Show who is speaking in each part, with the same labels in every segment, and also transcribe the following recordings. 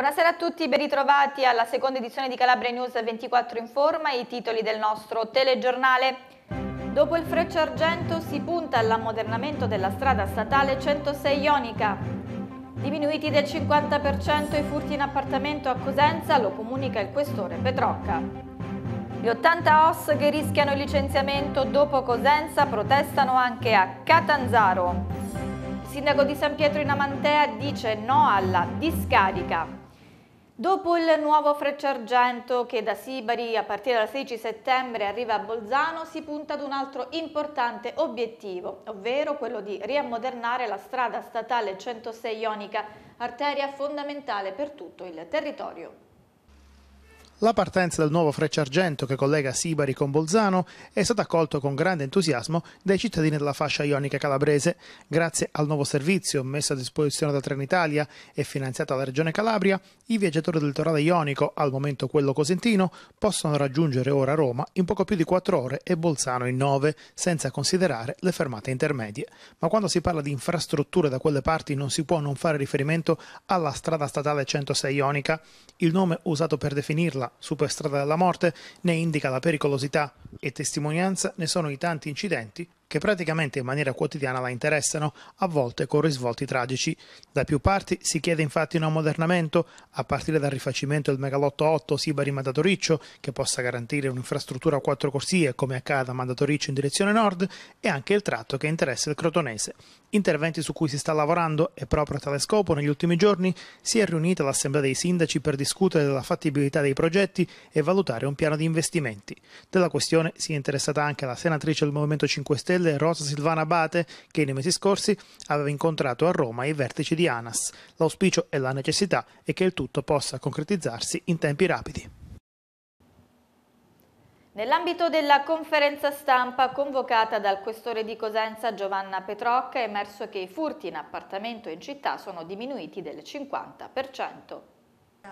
Speaker 1: Buonasera a tutti, ben ritrovati alla seconda edizione di Calabria News 24 in forma, i titoli del nostro telegiornale. Dopo il freccio Argento si punta all'ammodernamento della strada statale 106 Ionica. Diminuiti del 50% i furti in appartamento a Cosenza, lo comunica il questore Petrocca. Gli 80 OS che rischiano il licenziamento dopo Cosenza protestano anche a Catanzaro. Il sindaco di San Pietro in Amantea dice no alla discarica. Dopo il nuovo Frecciargento che da Sibari a partire dal 16 settembre arriva a Bolzano si punta ad un altro importante obiettivo, ovvero quello di riammodernare la strada statale 106 Ionica, arteria fondamentale per tutto il territorio.
Speaker 2: La partenza del nuovo Argento che collega Sibari con Bolzano è stata accolta con grande entusiasmo dai cittadini della fascia ionica calabrese. Grazie al nuovo servizio messo a disposizione da Trenitalia e finanziato dalla Regione Calabria, i viaggiatori del torale ionico, al momento quello cosentino, possono raggiungere ora Roma in poco più di 4 ore e Bolzano in 9, senza considerare le fermate intermedie. Ma quando si parla di infrastrutture da quelle parti non si può non fare riferimento alla strada statale 106 ionica. Il nome usato per definirla Superstrada della Morte ne indica la pericolosità e testimonianza ne sono i tanti incidenti che praticamente in maniera quotidiana la interessano, a volte con risvolti tragici. Da più parti si chiede infatti un ammodernamento, a partire dal rifacimento del Megalotto 8 Sibari Mandatoriccio, che possa garantire un'infrastruttura a quattro corsie come accade a Mandatoriccio in direzione nord, e anche il tratto che interessa il Crotonese. Interventi su cui si sta lavorando e proprio a tale scopo negli ultimi giorni si è riunita l'Assemblea dei Sindaci per discutere della fattibilità dei progetti e valutare un piano di investimenti. Della questione si è interessata anche la senatrice del Movimento 5 Stelle Stelle Rosa Silvana Abate che nei mesi scorsi aveva incontrato a Roma i vertici di ANAS. L'auspicio e la necessità è che il tutto possa concretizzarsi in tempi rapidi.
Speaker 1: Nell'ambito della conferenza stampa convocata dal questore di Cosenza Giovanna Petrocca è emerso che i furti in appartamento in città sono diminuiti del 50%.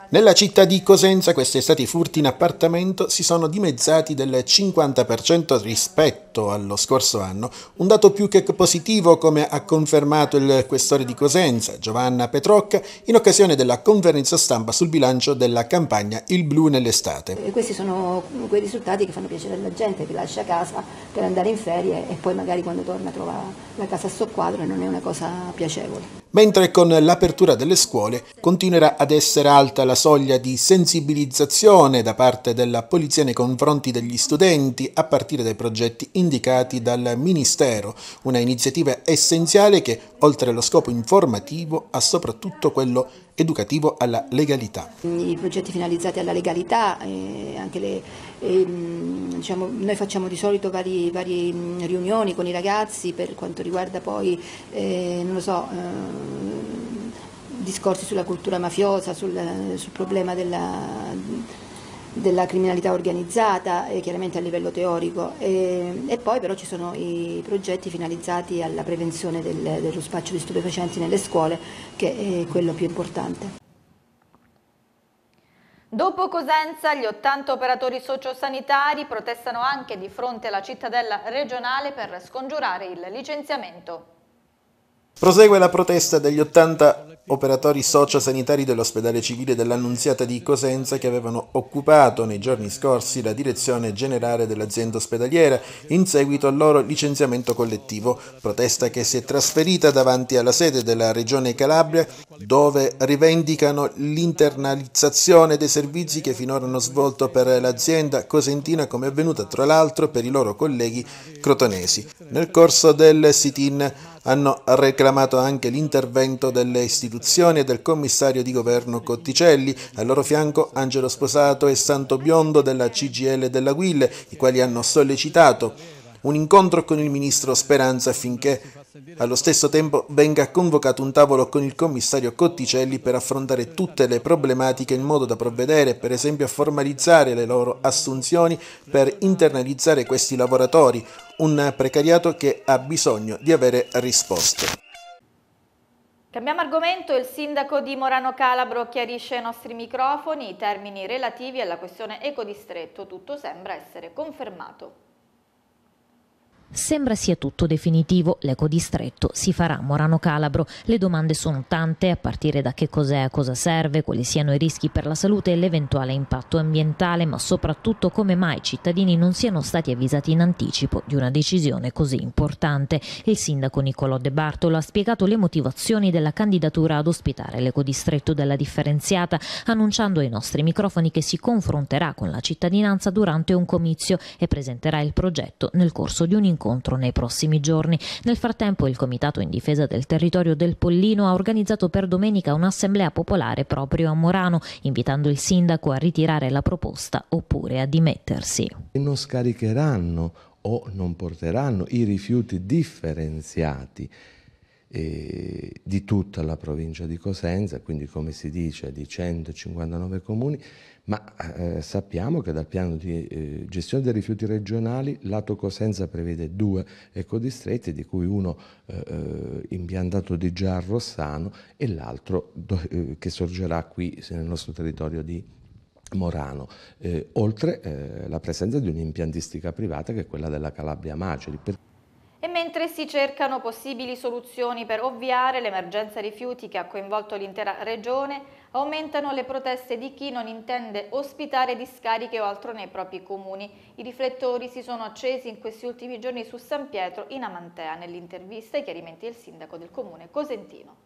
Speaker 3: Nella città di Cosenza quest'estate i furti in appartamento si sono dimezzati del 50% rispetto allo scorso anno, un dato più che positivo come ha confermato il questore di Cosenza, Giovanna Petrocca, in occasione della conferenza stampa sul bilancio della campagna Il Blu nell'estate.
Speaker 4: E questi sono quei risultati che fanno piacere alla gente che lascia casa per andare in ferie e poi magari quando torna trova la casa a soqquadro e non è una cosa piacevole
Speaker 3: mentre con l'apertura delle scuole continuerà ad essere alta la soglia di sensibilizzazione da parte della polizia nei confronti degli studenti a partire dai progetti indicati dal Ministero, una iniziativa essenziale che, oltre allo scopo informativo, ha soprattutto quello educativo alla legalità.
Speaker 4: I progetti finalizzati alla legalità, eh, le, e, ehm, diciamo, noi facciamo di solito varie vari mm, riunioni con i ragazzi per quanto riguarda poi, eh, non lo so, eh, discorsi sulla cultura mafiosa, sul, sul problema della della criminalità organizzata, eh, chiaramente a livello teorico, e, e, poi però ci sono i progetti finalizzati alla prevenzione del, dello spaccio di stupefacenti nelle scuole, che è quello più importante.
Speaker 1: Dopo Cosenza, gli 80 operatori sociosanitari protestano anche di fronte alla cittadella regionale per scongiurare il licenziamento.
Speaker 3: Prosegue la protesta degli 80 operatori sociosanitari dell'ospedale civile dell'Annunziata di Cosenza che avevano occupato nei giorni scorsi la direzione generale dell'azienda ospedaliera in seguito al loro licenziamento collettivo, protesta che si è trasferita davanti alla sede della Regione Calabria dove rivendicano l'internalizzazione dei servizi che finora hanno svolto per l'azienda cosentina come è avvenuta tra l'altro per i loro colleghi crotonesi. Nel corso del sit-in hanno reclamato reclamato anche l'intervento delle istituzioni e del commissario di governo Cotticelli, al loro fianco Angelo Sposato e Santo Biondo della CGL della Guille, i quali hanno sollecitato un incontro con il ministro Speranza affinché allo stesso tempo venga convocato un tavolo con il commissario Cotticelli per affrontare tutte le problematiche in modo da provvedere per esempio a formalizzare le loro assunzioni per internalizzare questi lavoratori, un precariato che ha bisogno di avere risposte.
Speaker 1: Cambiamo argomento, il sindaco di Morano Calabro chiarisce ai nostri microfoni i termini relativi alla questione ecodistretto, tutto sembra essere confermato. Sembra sia tutto definitivo, l'ecodistretto si farà a Morano Calabro. Le domande sono tante, a partire da che cos'è, a cosa serve, quali siano i rischi per la salute e l'eventuale impatto ambientale, ma soprattutto come mai i cittadini non siano stati avvisati in anticipo di una decisione così importante. Il sindaco Niccolò De Bartolo ha spiegato le motivazioni della candidatura ad ospitare l'ecodistretto della differenziata, annunciando ai nostri microfoni che si confronterà con la cittadinanza durante un comizio e presenterà il progetto nel corso di un incontro incontro nei prossimi giorni. Nel frattempo il Comitato in difesa del territorio del Pollino ha organizzato per domenica un'assemblea popolare proprio a Morano, invitando il sindaco a ritirare la proposta oppure a dimettersi.
Speaker 2: Non scaricheranno o non porteranno i rifiuti differenziati di tutta la provincia di Cosenza, quindi come si dice di 159 comuni, ma eh, sappiamo che dal piano di eh, gestione dei rifiuti regionali lato Cosenza prevede due ecodistretti, di cui uno eh, eh, impiantato di già a Rossano e l'altro eh, che sorgerà qui nel nostro territorio di Morano, eh, oltre eh, la presenza di un'impiantistica privata che è quella della Calabria Maceri. Per...
Speaker 1: E mentre si cercano possibili soluzioni per ovviare l'emergenza rifiuti che ha coinvolto l'intera regione, aumentano le proteste di chi non intende ospitare discariche o altro nei propri comuni. I riflettori si sono accesi in questi ultimi giorni su San Pietro in Amantea. Nell'intervista i chiarimenti del sindaco del comune Cosentino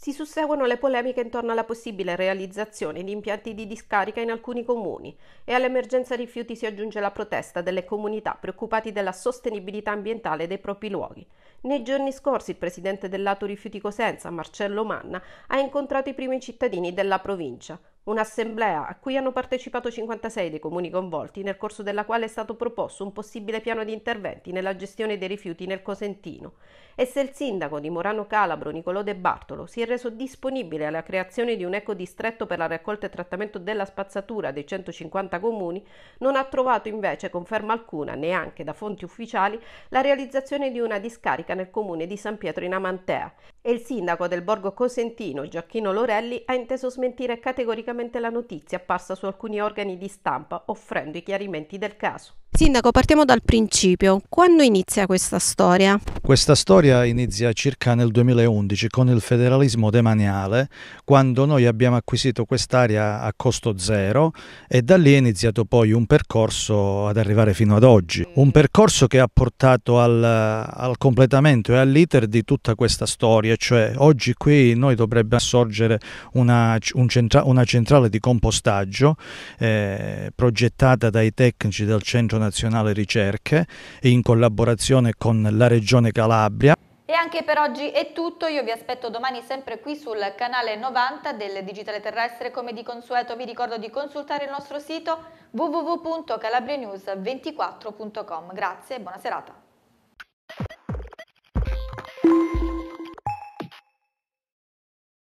Speaker 4: si susseguono le polemiche intorno alla possibile realizzazione di impianti di discarica in alcuni comuni e all'emergenza rifiuti si aggiunge la protesta delle comunità preoccupati della sostenibilità ambientale dei propri luoghi. Nei giorni scorsi il presidente del lato Rifiuti Cosenza, Marcello Manna, ha incontrato i primi cittadini della provincia. Un'assemblea a cui hanno partecipato 56 dei comuni coinvolti, nel corso della quale è stato proposto un possibile piano di interventi nella gestione dei rifiuti nel Cosentino e se il sindaco di Morano Calabro Nicolò De Bartolo si è reso disponibile alla creazione di un ecodistretto per la raccolta e trattamento della spazzatura dei 150 comuni, non ha trovato invece conferma alcuna, neanche da fonti ufficiali, la realizzazione di una discarica nel comune di San Pietro in Amantea e il sindaco del borgo Cosentino, Giacchino Lorelli, ha inteso smentire categoricamente la notizia apparsa su alcuni organi di stampa, offrendo i chiarimenti del caso. Sindaco, partiamo dal principio. Quando inizia questa storia?
Speaker 2: Questa storia inizia circa nel 2011 con il federalismo demaniale, quando noi abbiamo acquisito quest'area a costo zero e da lì è iniziato poi un percorso ad arrivare fino ad oggi. Un percorso che ha portato al, al completamento e all'iter di tutta questa storia, cioè oggi qui noi dovrebbe sorgere una, un centra, una centrale di compostaggio eh, progettata dai tecnici del Centro Nazionale Nazionale Ricerche in collaborazione con la Regione Calabria.
Speaker 1: E anche per oggi è tutto, io vi aspetto domani sempre qui sul canale 90 del Digitale Terrestre, come di consueto vi ricordo di consultare il nostro sito www.calabrianews24.com. Grazie e buona serata.